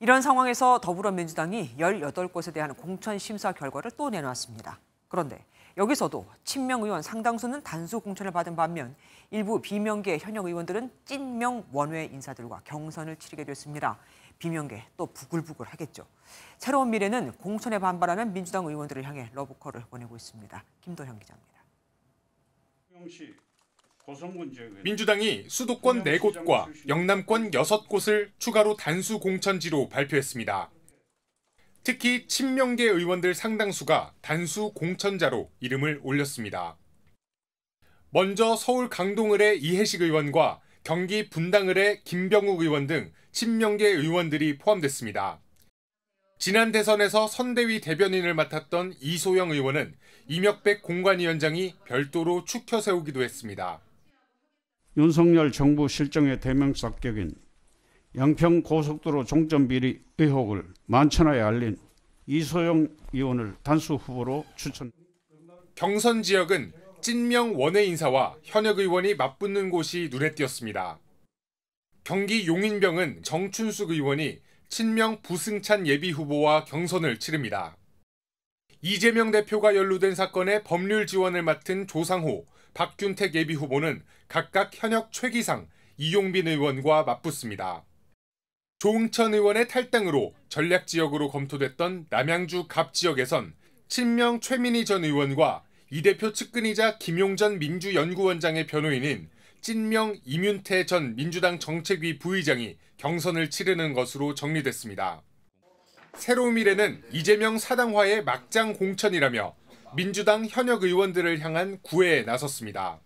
이런 상황에서 더불어민주당이 18곳에 대한 공천 심사 결과를 또 내놨습니다. 그런데 여기서도 친명 의원 상당수는 단수 공천을 받은 반면 일부 비명계 현역 의원들은 찐명 원외 인사들과 경선을 치르게 됐습니다. 비명계 또 부글부글 하겠죠. 새로운 미래는 공천에 반발하는 민주당 의원들을 향해 러브콜을 보내고 있습니다. 김도현 기자입니다. 민주당이 수도권 4곳과 영남권 6곳을 추가로 단수 공천지로 발표했습니다. 특히 친명계 의원들 상당수가 단수 공천자로 이름을 올렸습니다. 먼저 서울 강동을의 이해식 의원과 경기 분당을의 김병욱 의원 등 친명계 의원들이 포함됐습니다. 지난 대선에서 선대위 대변인을 맡았던 이소영 의원은 이명백 공관위원장이 별도로 축켜 세우기도 했습니다. 윤석열 정부 실정의 대명사격인 양평 고속도로 종점 비리 의혹을 만천하에 알린 이소영 의원을 단수 후보로 추천. 경선 지역은 찐명 원외 인사와 현역 의원이 맞붙는 곳이 눈에 띄었습니다. 경기 용인병은 정춘숙 의원이 친명 부승찬 예비 후보와 경선을 치릅니다. 이재명 대표가 연루된 사건의 법률 지원을 맡은 조상호 박균택 예비 후보는 각각 현역 최기상, 이용빈 의원과 맞붙습니다. 조응천 의원의 탈당으로 전략 지역으로 검토됐던 남양주 갑 지역에선 친명 최민희 전 의원과 이 대표 측근이자 김용전 민주연구원장의 변호인인 찐명 이윤태 전 민주당 정책위 부의장이 경선을 치르는 것으로 정리됐습니다. 새로운 미래는 이재명 사당화의 막장 공천이라며 민주당 현역 의원들을 향한 구애에 나섰습니다.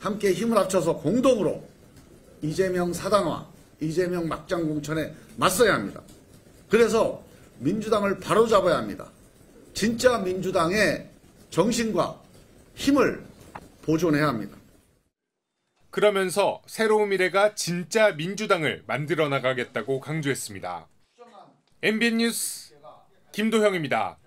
함께 힘을 합쳐서 공동으로 이재명 사당화 이재명 막장 공천에 맞서야 합니다. 그래서 민주당을 바로잡아야 합니다. 진짜 민주당의 정신과 힘을 보존해야 합니다. 그러면서 새로운 미래가 진짜 민주당을 만들어 나가겠다고 강조했습니다. MBN 뉴스 김도형입니다.